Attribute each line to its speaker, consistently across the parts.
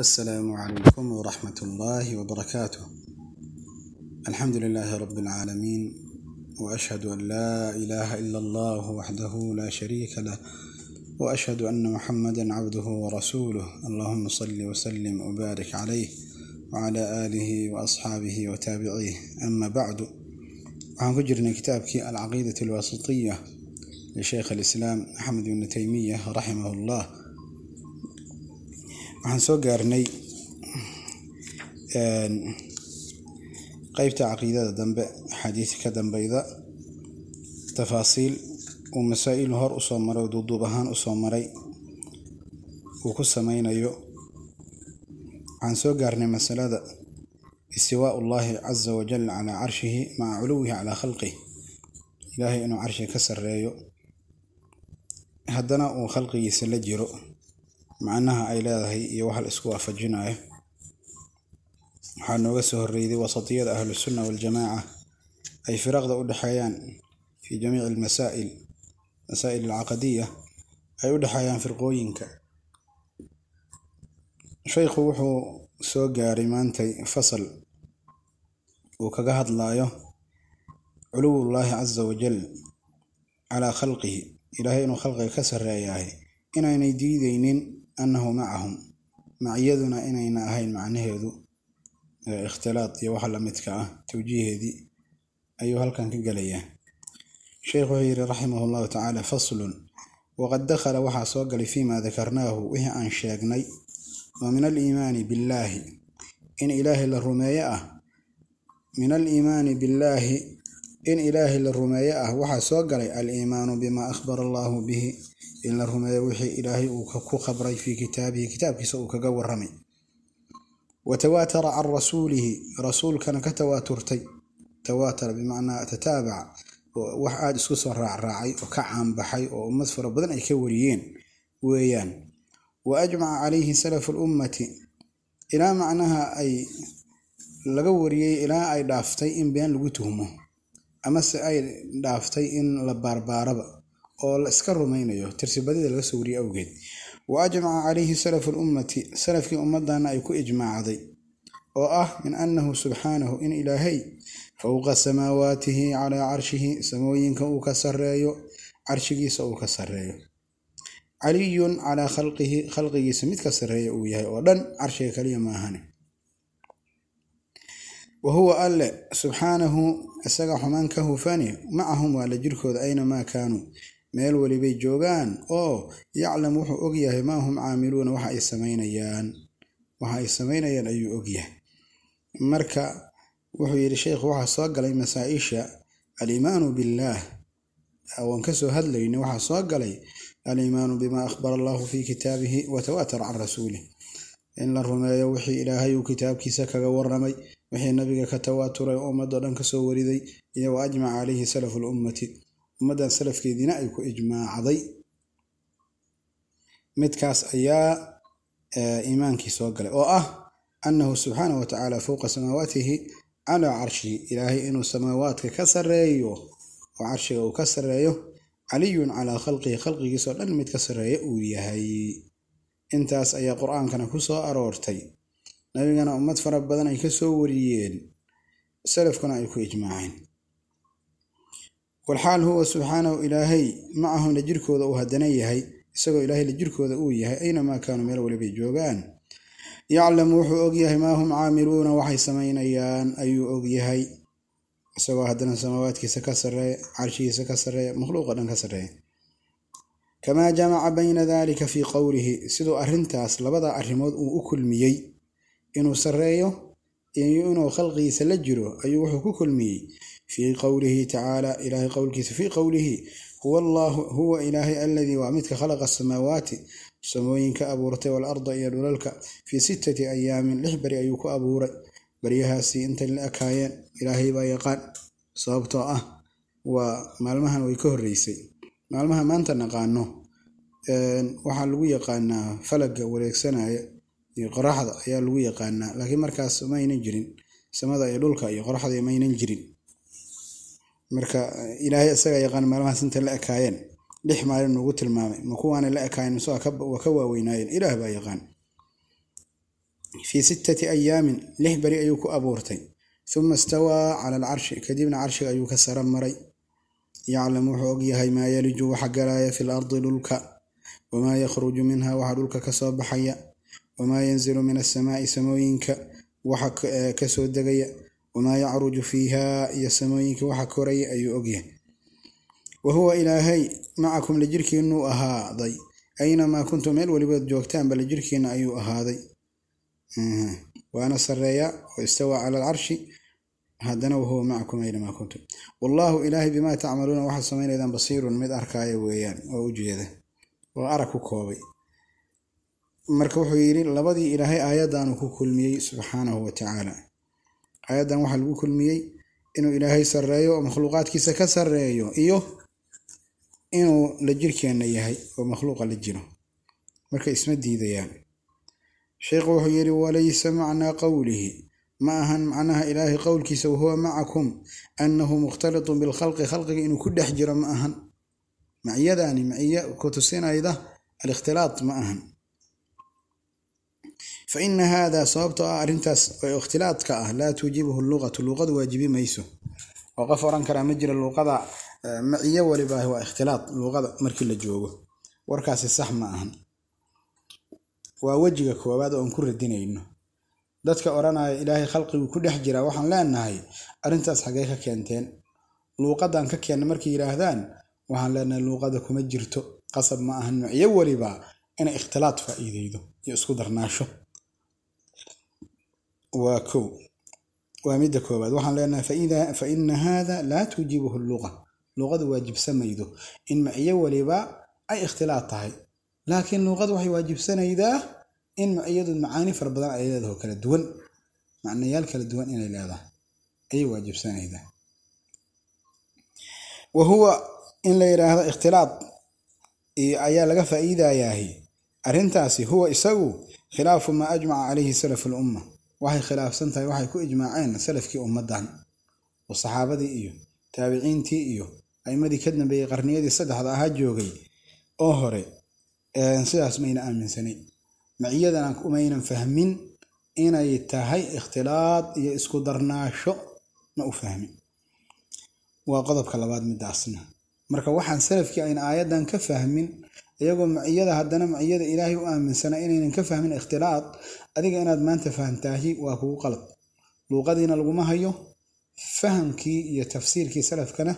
Speaker 1: السلام عليكم ورحمة الله وبركاته. الحمد لله رب العالمين وأشهد أن لا إله إلا الله وحده لا شريك له وأشهد أن محمدا عبده ورسوله اللهم صل وسلم وبارك عليه وعلى آله وأصحابه وتابعيه أما بعد عن فجرنا كتابك العقيدة الواسطية لشيخ الإسلام أحمد بن تيمية رحمه الله waxaan soo gaarnay qaybta caqiidada dambe axaadiisa ka dambeyda tafaasiil uu masaa-il hor usoo maray oo duuduub ahaan usoo maray uu ku sameynayo waxaan soo gaarnay masalada istiwaa ullaahi casa wajal calaa carshihi maca culuwihi calaa khalqih ilaahay inuu carshiga ka sarreeyo haddana uu khalqigiisa la jiro macnaha ay leedahay iyo wax la isku waafajinayo waxaa nooga soo horreyday wasatiyada ahlusunna waljamaaca ay firaqda u dhexeeyaan fii jamiici almasaa'il masaa'il alcaqadiya ay u dhexeeyaan firqooyinka shaykhu wuxuu soo gaaray maantay fasal uu kaga hadlaayo culuwullaahi casa wajal calaa khalqihi ilaahay inuu khalqiga ka sarreeyahay inaanay diideynin annahu macahum macyaduna inayna ahayn macnaheedu ikhtilaad iyo waxa midka ah towjiiheedii ayuu halkan ka gelayaa sheekh wuxuu yidhi raximah llahu tacaala faslun waqad dakhala waxaa soo galay fiimaa dakarnaahu wixii aan sheegnay wa min aliimaani billaahi in ilaahay la rumeeye ah min aliimaani billaahi in ilaahay la rumeeye ah waxaa soo galay aliimaanu bimaa akhbara allaahu bihi in la rumeeyo wixii ilaahay uu ku khabray fii kitaabihi kitaabkiisa uu kaga waramay wa tawaatara can rasuulihi rasuulkana ka tawaaturtay tawaatara bimacnaa tataabaca wax aada isku soo raacraacay oo ka caanbaxay oo ummad fara badan ay ka wariyeen weeyaan wa ajmaca calayhi salafu lummati ilaa macnaha ay laga wariyey ilaa ay dhaaftay in been lagu tuhmo amase ay dhaaftay in la baarbaaraba oo la iska rumaynayo tirsibadida laga soo wariyey awgeed wa ajmaca calayhi salafu lummati salafkii ummadana ay ku ijmaacday oo ah min annahu subxaanahu in ilaahay fowqa samaawaatihi calaa carshihi samooyinka uu ka sareeyo carshigiisa uu ka sareeyo caliyun calaa khalqihi khalqigiisa mid ka sareeya uu yahay oo dhan carshiga kaliya maahane huwa alle subxaanahu isaga xumaan ka hufani macahum waa la jirkooda aynamaa kaanuu meel welibay joogaan oo yaclam wuxuu ogyahay maa hum caamiluuna waxa ay samaynayaan waxa ay samaynayaan ayuu ogyahay marka wuxuu yidhi sheikhu waxaa soo galay masaa-isha aliimaanu billaah waan kasoo hadlayna waxaa soo galay aliimaanu bimaa akhbara allahu fii kitaabihi watawaatar can rasuulih in la rumeeyo wixii ilaahay uu kitaabkiisa kaga waramay wixii nabiga ka tawaaturay oo ummadoo dhan kasoo wariday iyagoo ajmaca calayhi salafu lummati ummaddan salafkeediina ay ku ijmaacday midkaas ayaa eh, iimaankii soo galay oo ah annahu subxaanahu wa tacaala fowqa samaawaatihi calaa carshihi ilaahay inuu samaawaadka ka sarreeyo oo carshiga uu ka sarreeyo caliyun calaa khalqihi khalqigiisoo dhan mid ka sarreeya uu yahay intaas ayaa qur-aankana ku soo aroortay nabigana ummad fara badan ay ka soo wariyeen salafkuna ay ku ijmaaceen walxaal huwa subxaanahu ilaahay ma ahun jirkooda uu haddana yahay isagoo ilaahay la jirkooda uu yahay aynamaa kaanuu meel walibay joogaan yaclamu wuxuu ogyahay maa hum caamiluuna waxay samaynayaan ayuu ogyahay isagoo haddana samaawaadkiisa ka sarreey carshihiisa ka sarreey makhluuqa dhan ka sarreey kamaa jamaca bayna dalika fii qowlihi siduu arrintaas labada arrimood uu u kulmiyey inuu sarreeyo iyo inuu khalqigiisa la jiro ayuu wuxuu ku kulmiyey fii qowlihi tacaala ilaahay qowlkiisa fii qowlihi huwa allaahu huwa ilaahay alladii waa midka khalaqa asamaawaati samooyinka abuurtay waalarda iyo dhulalka fii sittati ayaamin lix beri ayuu ku abuuray baryahaasi intay la ekaayeen ilaahay baa yaqaan sababtoo ah waa maalmahan way waxaa lagu yaqaanaa falaga wareegsanaya iyo qoraxda ayaa lagu yaqaanaa laakiin markaas ma jirin samada iyo dhulka iyo qoraxda maynan jirin marka ilaahay isaga yaqaan maalmahaas inta la ekaayeen lix maalin nuugu tilmaamay ma kuwaana la ekaayen mise waa ka waaweynaayeen ilaah baa yaqaan fii sittati ayaamin lix beri ayuu ku abuurtay uma istawaa cala alcarshi kadibna carshiga ayuu ka sara maray yaclamu wuxuu ogyahay maa yaliju waxa galaaya fi lardi dhulka wamaa yakhruju minha waxa dhulka kasoo baxaya wamaa yanzilu min asamaa'i samooyinka waxa kasoo eh, degaya wamaa yacruju fiiha iyo samooyinkai waxa koray ayuu ogyahay wa huwa ilaahay macakum lijirkiinuu ahaaday aynamaa kuntum meel welibood joogtaanba lijirkiina ayuu ahaaday waana sareeya istawaa cala alcarshi haddana wahuwa macakum aynamaa kuntum wallaahu ilaahay bimaa tacmaluuna waxaa samaynaydaan basiirun mid arkaaya weeyaan oo u jeeda oo arag ku koobay marka wuxuu yidhi labadii ilaahay aayaddaanuu ku kulmiyey subxaanahu wa tacaala aayaddan waxaa lagu kulmiyey inuu ilaahay sarreeyo oo makhluuqaadkiisa ka sarreeyo iyo inuu la jirkeenna yahay oo makhluuqa la jiro marka isma diidayaan sheekhu wuxuu yidhi walaysa macnaa qowlihi ma ahan macnaha ilaahay qowlkiisa wahuwa macakum annahu mukhtalitun bilkhalqi khalqiga inuu ku dhex jiro ma ahan maciyadaani maciyo kutusinayda alikhtilaad ma ahan faina haadaa sababtoo ah arrintaas ee ikhtilaadka ah laa tuujibuhu luqatu luqadu waajibi mayso oo qof oran karaa ma jira luqada maciyo walibaahi waa ikhtilaad luqada markii la joogo warkaasi sax ma ahan waa wejiga koowaad oon ku radinayno dadka odhanaya ilaahay khalqiguu ku dhex jiraa waxaan leenahay arrintaas xaggee ka keenteen luuqadan ka keenna markay yidhaahdaan waxaan leenahay luuqada kuma jirto qasab ma ahan maciyo weliba inay ikhtilaad faa'iideydo iyo isku darnaasho waa kow waa midda koowaad waxaan leenahay fa ina haada laa tuujibuhu luqa luqadu waajibsamaydo in iyo weliba ay ikhtilaad tahay laakiin luuqadu waxay waajibsanaydaa in iyadu macaani fara badan ay leedaho kala duwan macnayaal kala duwan inay leedahay ayay waajibsanaydaa wa huwa in la yidhaahdo ikhtilaad ayaa laga faa'iidayaahi arrintaasi huwa isagu khilaafu maa ajmaca calayhi salaf alumma waxay khilaafsan tahay waxay ku ijmaaceen salafkii ummaddan oo saxaabadii iyo taabiciintii iyo a'imadii ka dambeeyey qarniyadii saddexda ahaa joogay oo hore sidaas mayna aaminsanay maciyadan maynan fahmin inay tahay ikhtilaad iyo isku darnaasho ma u fahmin waa qodobka labaad midaasna marka waxaan salafkii ayna aayaddan ka fahmin iyagoo maciyada haddana maciyada ilaahay u aaminsana inaynan ka fahmin ikhtilaad adiga inaad maanta fahamtaahi waa kugu qalad luuqadiina laguma hayo fahamkii iyo tafsiirkii salafkana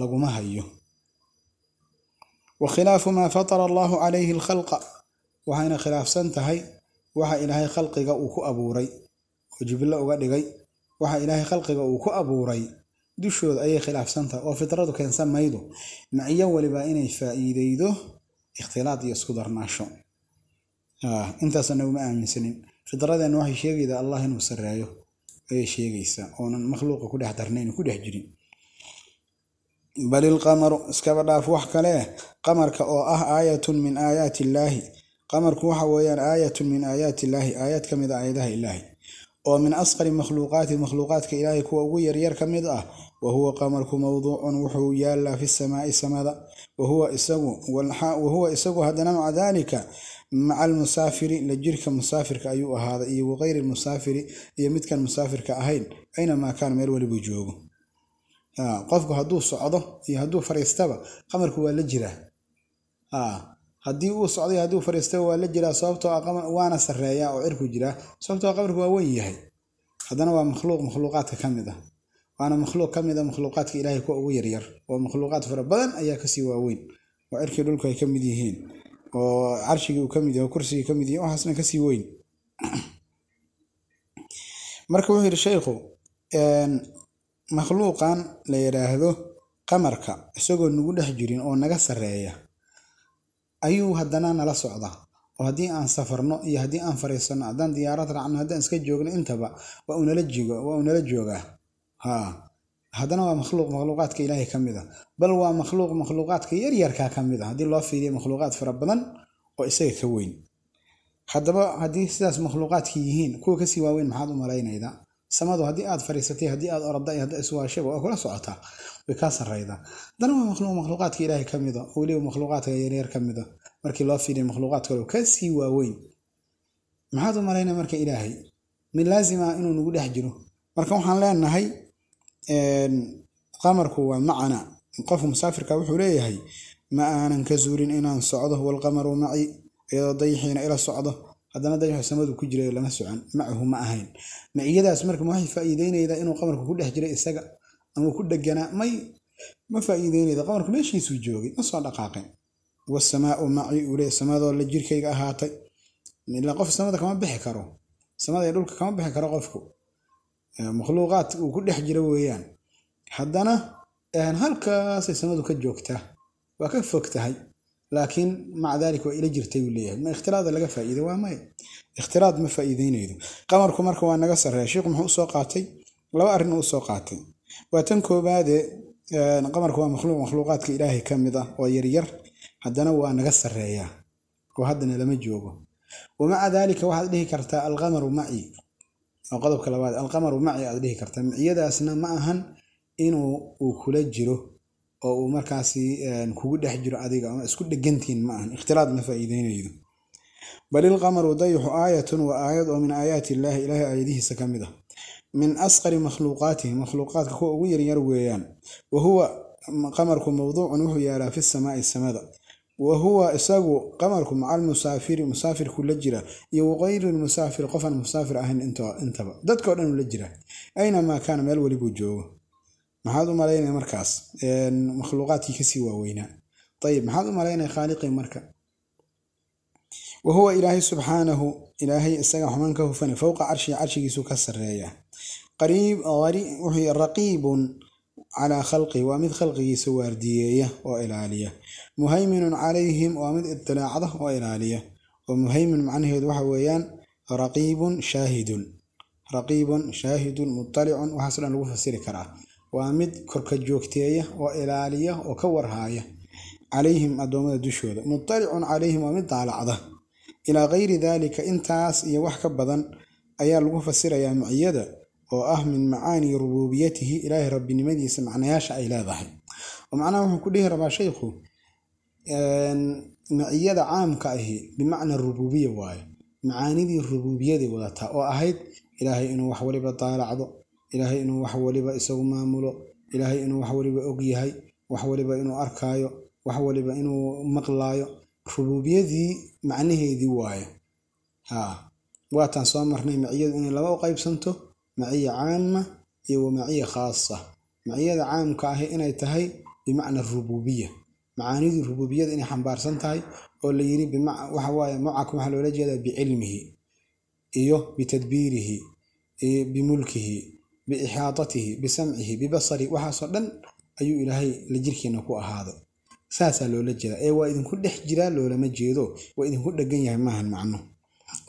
Speaker 1: laguma hayo wa khilaafu maa fatara allaahu calayhi alkhalqa waxayna khilaafsan tahay waxa ilaahay khalqiga uu ku abuuray oo jibillo uga dhigay waxa ilaahay khalqiga uu ku abuuray dushooda ayay khilaafsan tahay oo fitradu keensan maydo maciyo weliba inay faa'iideydo ikhtilaad iyo isku darnaasho Ah, intaasana uma aaminsanin fidradan waxay sheegaydaa allah inuu sareeyo ayay sheegaysaa oonan makhluuqa ku dhex darnayn ku dhex jirin bal ilqamaru iskaba dhaaf wax kale qamarka oo ah aayatun min aayaati illaahi qamarku waxa weeyaan aayatun min aayaati illaahi aayad ka mid a ah aayadaha ilaahi oo min asqari makhluuqaati makhluuqaadka ilaahay kuwa ugu yaryar ka mid ah wa huwa qamarku mowduucun wuxuu yaallaa fi samaa'i samada wahuwa isagu haddana maca daalika maca almusaafiri la jirka musaafirka ayuu ahaaday iyo wakayri musaafiri iyo midkan musaafirka ahayn aynamaa kaana meel welibuu joogo qofku hadduu socdo iyo hadduu fariistaba qamarku waa la jiraa haddii uu socday hadduu fariistaba waa la jiraa sababtoo ah waana sareeyaa oo cirku jiraa sababtoo ah qamarku waa weyn yahay haddana waa makhluuq makhluuqaadka ka mid ah waana makhluuq ka mid a ah makhluuqaadka ilaahay kuwa ugu yaryar oo makhluuqaad fara badan ayaa kasii waaweyn oo cirkii dhulku ay ka mid yihiin oo carshigii uu kamid yahy oo kursigii kamid yahy waxaasna kasii weyn marka wuxuu yidhi sheikhu makhluuqan la yidhaahdo qamarka isagoo nagu dhex jirin oo naga sareeya ayuu haddana nala socda oo haddii aan safarno iyo haddii aan fariisanno haddaan diyaarad raacno haddaan iska joogno intaba waa uu nala joogaa haa haddana waa makhluuq makhluuqaadka ilaahay ka mid a ah. bal waa makhluuq makhluuqaadka yaryarkaa ka mid a ah. haddii loo fiiriya makhluuqaad fara badan oo isaga ka weyn haddaba haddii sidaas makhluuqaadki yihiin kuwa kasii waaweyn maxaad u malaynaydaa samadu haddii aad fariisatay haddii aad orada iyo hadda iswaashaba waa kula socotaa way kaa sarraydaa haddana waa makhluuq makhluuqaadka ilaahay ka mid ah. weliba makhluuqaadka yaryar ka mid markii loo fiiriya makhluuqaad kale kasii waaweyn maxaad u malaynaya marka ilaahay min laazima inuu nagu dhex jiro marka waxaan leenahay qamarku waa macana qof musaafirka wuxuu leeyahay ma aanan ka suurin inaan socdo walqamaru maci iyadoo dayaxiina ila socdo haddana dayaxu samadu ku jira lama socon macahu ma ahayn maciyadaas marka waxay faa'iideynaydaa inuu qamarku ku dhex jiray isaga ama ku dheganaa may ma faa'iideynayda qamarku meeshiisuu joogay ma soo dhaqaaqin wasamaau maci uu samadoo la jirkayga ahaatay ilaa qof samada kama bixi karo samada iyo dhulka kama bixi karo qofku makhluuqaadka uu ku dhex jiro weeyaan haddana halkaasay samadu ka joogtaa waa ka fog tahay laakiin maca daalika waa ila jirtay buu leeyahay ma ikhtiraada laga faa'iido waa maya ikhtiraad ma faa'iideynaydo qamarku marka waa naga sarreeya sheikhu muxuu usoo qaatay laba arrin uu usoo qaatay waa tan koobaade qamarku waa makhluuq makhluuqaadka ilaahay ka mid ah oo yaryar haddana waa naga sarreeyaa oo haddana lama joogo wamaca daalika waxaad dhihi kartaa alqamaru maci oo qodobka labaad alqamaru maci aad dhihi karta miciyadaasna ma ahan inuu uu kula jiro oo uu markaasi kugu dhex jiro adiga ama isku dhegantiin ma ahan ikhtilaad ma faa'iideynaydo bal ilqamaru dayxu aayatun waa aayad oo min aayaati illaahi ilaahay aayadihiisa ka mid ah min asqari makhluuqaatihi makhluuqaadka kuwa ugu yaryar weeyaan wa huwa qamarku mawduucun wuxuu yaalaa fi samaai samada wa huwa isagu qamarku maca almusaafiri musaafirku la jira iyo waqayri lmusaafir qofaan musaafir ahayn intaba dadkao dhan ula jira aynamaa kaana meel welibuu joogo maxaad u malaynaya markaas makhluuqaadkii kasii waaweynaa ayib maxaad u malaynaya khaaliqii marka wa huwa ilaahay subxaanahu ilaahay isaga xumaan ka hufana fowqa carshii carshigiisu ka sareeya raqiibun calaa khalqihi waa mid khalqigiisa waardiyeeya oo ilaaliya muhayminun calayhim waa mid ibtilaacda oo ilaaliya oo muhaymin macnaheedu waxa weeyaan raqiibun shaahidun raqiibun shaahidun mutalicun waxaasoo dhan lagu fasiri karaa waa mid korka joogteeya oo ilaaliya oo ka warhaaya calayhim addoommada dushooda mutalicun calayhim waa mid daalacda ilaa kayri daalika intaas iyo wax ka badan ayaa lagu fasirayaa miciyada oo ah min macaanii rububiyatihi ilaahay rabbinimadiisa macnayaasha ay leedahay oo macnaha wuxuu ku dhihi rabaa shaykhu maciyada caamka ahi bimacna rubuubiya waaye macaanidii rubuubiyaday wadataa oo ahayd ilaahay inuu wax waliba daalacdo ilaahay inuu wax waliba isagu maamulo ilaahay inuu wax waliba og yahay wax waliba inuu arkaayo wax waliba inuu maqlaayo rububiyadii macnaheedii waaye waataan soo marnay maciyadu inay laba u qaybsanto maciye caama iyo wa khaasa maciyada caamka ahi inay tahay bimacna rububiya macaanidu rububiyada inay xambaarsan tahay oo la yiri waxaa loola jeedaa bicilmihi iyo bitadbiirihi bimulkihi biixaadatihi bisamcihi bibasari waxaasoo dhan ayuu ilaahay la jirkeena ku ahaaday saasaa loola jeedaa ee waa idinku dhex jiraa loolama jeedo waa idinku dhegan yahay maahan macno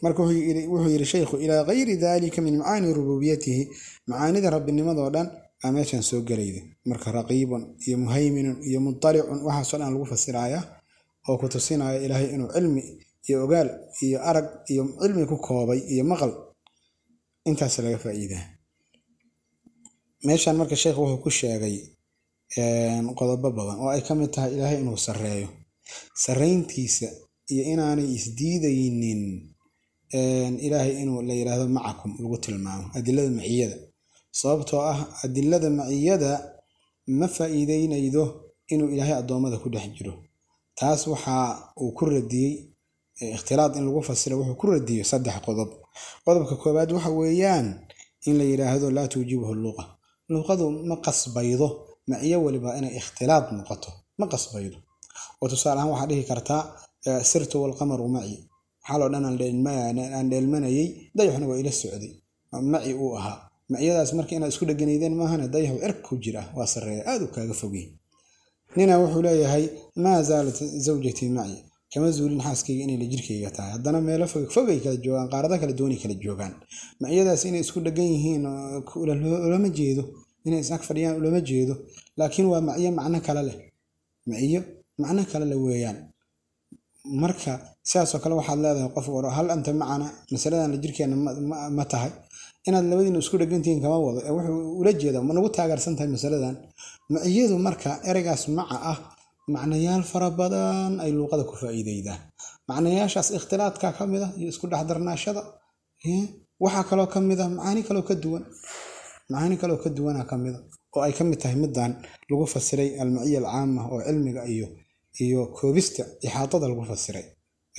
Speaker 1: marka wuxuu yidhi shaykhu ilaa kayri daalika min macaani rubuubiyatihi macaanida rabbinimadoo dhan aa meeshan soo gelayda marka raqiibun iyo muhayminun iyo mudalicun waxaasoo dhan lagu fasiraya oo ku tusinaya ilaahay inuu cilmi iyo ogaal iyo arag iyo cilmi ku koobay iyo maqal intaas laga faa'iidaa meeshan marka sheekh wuxuu ku sheegay qodobo badan oo ay ka mid tahay ilaahay inuu sarreeyo sarrayntiisa iyo inaanay isdiidaynin ilaahay inuu la yidhaahdo macakum lagu tilmaamo adilada maciyada sababtoo ah adilada maciyada ma faa'iideynaydo inuu ilaahay addoommada ku dhex jiro taas waxa uu ku radiyey ikhtilaad in lagu fasiro wuxuu ku radiyo saddex qodob qodobka koowaad waxa weeyaan in la yidhaahdo laa tuujibuhu luqa luqadu ma qasbaydo maciyo waliba inay ikhtilaad noqoto ma qasbaydo oo tusaale ahaan waxaa dhihi kartaa sirtu walqamaru maci maxaaloo dhan aan dheelmanayey dayaxuna waa ila socday maci uu ahaa macyadaas marka inaad isku dheganaydeen maahane dayaxu cirka er ku jira waa sareeya aad u kaaga fogey nina wuxuu leeyahay maa zaalat zawjatii maci kama zuulin xaaskayga inay la jirkayga tahay haddana meelo fog fogay kala joogaan qaarada kala dooni kala joogaan macyadaas inay isku dhegan yihiin ulama jeedo inay isag fadhiyaan ulama jeedo laakiin waa macyo macno kale leh maciyo macno kale leh weeyaan marka sidaasoo kale waxaad leedahay qof waro hal anta macana masaladan jirkeena ma tahay inaad labadiina isku dhegantihiin kama wado ee wuxuu ula jeeda ma nagu taageersan tahay masaladan maciyadu marka ereygaas maca ah macnayaal fara badan ay luuqada ku faa'iideydaan macnayaashaas ikhtilaadka ka mid ah iyo isku dhexdarnaashada waxaa kaloo ka mid ah macaani kaloo ka duwan macaani kaloo ka duwana ka mid a oo ay ka mid tahay middan lagu fasiray almaciya alcaama oo cilmiga iyo iyo koobista ixaadada lagu fasiray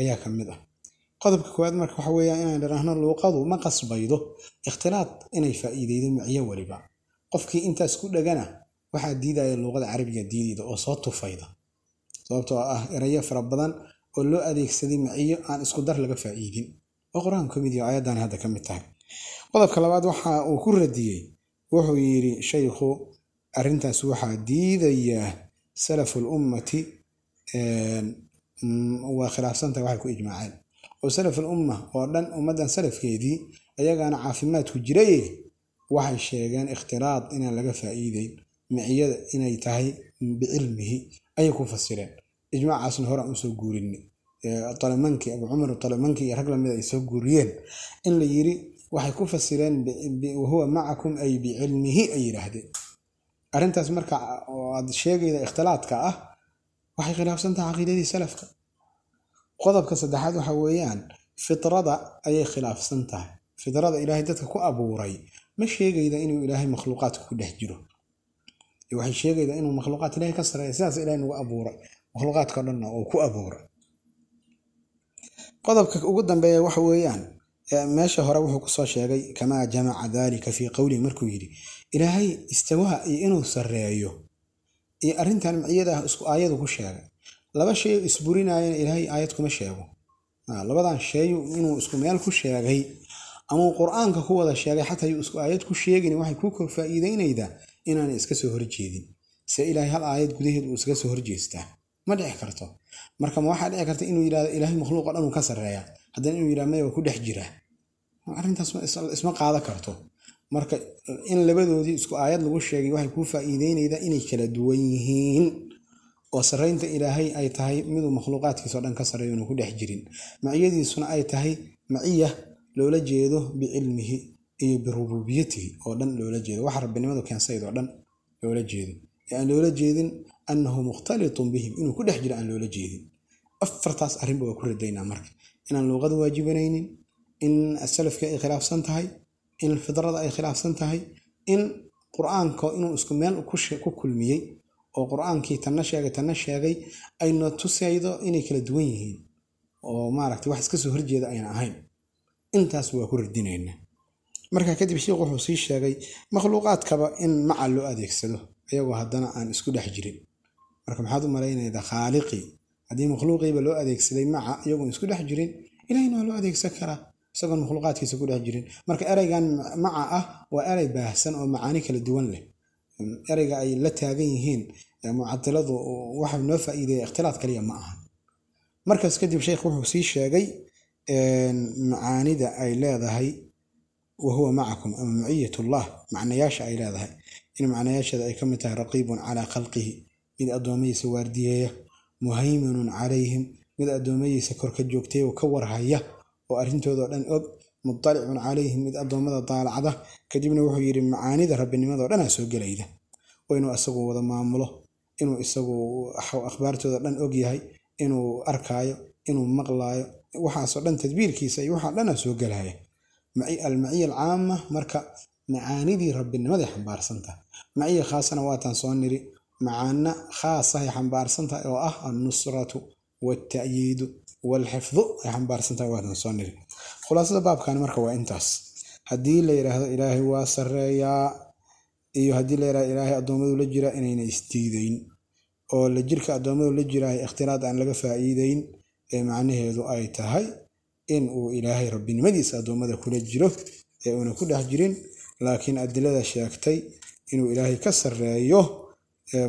Speaker 1: ayaa ka mid ah qodobka koowaad marka waxa weeyaan inaan idhaahno luuqadu ma qasbaydo ikhtilaad inay faa'iideydo micyo weliba qofkii intaas ku dhegana waxaa diidaya luuqada carabiga diidayda oo soo tufayda sababtoo ah erayo fara badan oo loo adeegsaday micyo aan isku dar laga faa'iidin oo qur-aanku ka mid yaho ayaddaan hadda ka mid tahay qodobka labaad waxa uu ku radiyey wuxuu yidhi shaykhu arrintaas waxaa diidayaa salaful ummati Mm, waa khilaafsanta waxay ku ijmaaceen oo salaful umma oo dhan ummaddan salafkeedii ayagaana caafimaadku jiraye waxay sheegeen ikhtilaad inaan laga faa'iideyn miciyada inay tahay bicilmihi ayay ku fasireen ijmaacaasna hore aan guurinay alamanki abu cumar alamanki iyo rag lamid ay soo guuriyeen in la yiri waxay ku fasireen wahuwa macakum ay bicilmihi ay yidhaahdeen arrintaas marka aad sheegayda ikhtilaadka ah waxay khilaafsan tahay caqiidadii salafka qodobka saddexaad waxa weeyaan fitrada ayay khilaafsan tahay fitrada ilaahay dadka ku abuuray ma sheegayda inuu ilaahay makhluuqaadka ku dhex jiro waxay sheegayda inuu makhluuqaad ilahay ka sareeya sidaas ilahay nagu abuuray makhluuqaadka dhanna oo ku abuuray qodobka ugu dambeeya waxa weeyaan meesha hore wuxuu kusoo sheegay kamaa jamaca dalika fii qowlihi markuu yidhi ilaahay istawaa iyo inuu sareeyo iyo arintan maciyada ah isku aayadu ku sheegay laba shay isburinaayana ilaahay aayad kuma sheego labadan sheeyu inuu isku meel ku sheegay amau qur-aanka ku wada sheegay xataa yuu isku aayad ku sheegin waxay ku kor faa'iideynaydaa inaanay iska soo horjeedin se ilaahay hal aayad gudaheed uu iskaga soo horjeestaa ma dhici karto marka ma waxaa dhici karta inuu yidhahdo ilaahay makhluuqo dhanuu ka sarreeya haddana inuu yidhah maya waa ku dhex jira arrintaas isma qaada karto marka in labadoodii isku aayad lagu sheegay waxay kuu faa inay kala duwan yihiin oo saraynta ilaahay ay tahay miduu makhluuqaadkiisao dhan ka sareeyo inuu ku dhex jirin maciyadiisuna ay tahay maciya loola jeedo bicilmihi iyo birubuubiyatihi oo dhan loola jeedo wax rabbinimadu keensayd oo dhan loola jeedo aan loola jeedin annahu mukhtalitun bihim inuu ku dhex jiro aan loola jeedin afartaas arrinba waa ku radaynaa marka inaan luuqada waajibanaynin in salafka ay khilaafsan tahay in fidrada ay khilaafsan tahay in qur-aanka inuu isku meel ku kulmiyey oo qur-aankii tanna sheegay tanna sheegay ayna tusaydo inay kala duwan yihiin oo maaragta wax iska soo horjeeda ayna ahayn intaas waa ku radinayna marka kadib sheikh wuxuu sii sheegay makhluuqaadkaba in maca loo adeegsado ayagoo haddana aan isku dhex jirin marka maxaad u malaynayda khaaliqii haddii makhluuqiiba loo adeegsaday maca iyagoon isku dhex jirin ilahina waa loo adeegsan karaa isagoon makhluuqaadkiisa ku dhex jirin marka ereygan maca ah waa erey baahsan oo macaani kala duwan leh ereyga ay la taagan yihiin mucadiladu waxa noo faa'iideeya ikhtilaaf kaliya ma ahan markaas kadib sheekh wuxuu sii sheegay macaanida ay leedahay wa huwa macakum ama muciyatullah macnayaasha ay leedahay in macnayaasheeda ay ka mid tahay raqiibun calaa khalqihi mid addoommadiisa waardiyeeya muhaymanun calayhim mid addoommadiisa korka joogtay oo ka warhaya oo arrintoodaoo dhan og muddalicun calayhi mid addoommada daalacda kadibna wuxuu yidhi macaanida rabbinimadao dhanaa soo gelayda oo inuu isagu wada maamulo inuu isagu akhbaartooda dhan og yahay inuu arkaayo inuu maqlaayo waxaasoo dhan tadbiirkiisa iyo waxaa dhanaa soo gelaaya almaciya alcaama marka macaanidii rabbinimaday xambaarsantaha maciya khaasana waataan soo niri macaano khaas ahay oo ah annusratu waata'yiidu walxifdu ay xambaarsantaha waadan soo niri khulaasada baabkani marka waa intaas haddii la yidhaahdo ilaahay waa sareeyaa iyo haddii la yidhahdo ilaahay addoommadu la jiraa inayna isdiideyn oo la jirka addoommadu la jiraay ikhtilaad aan laga faa'iideyn ee macnaheedu ay tahay in uu ilaahay rabbinimadiisa addoommada kula jiro ee uuna ku dhex jirin laakiin adilada sheegtay inuu ilaahay ka sarreeyo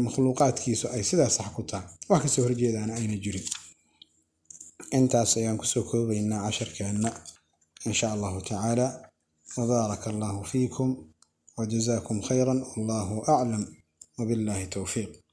Speaker 1: makhluuqaadkiisu ay sidaa sax ku tahay wax kasoo horjeedaana ayna jirin intaas ayaan kusoo عشر casharkeenna إن شاء الله تعالى وبارك الله فيكم وجزاكم خيرا والله أعلم وبالله توفيق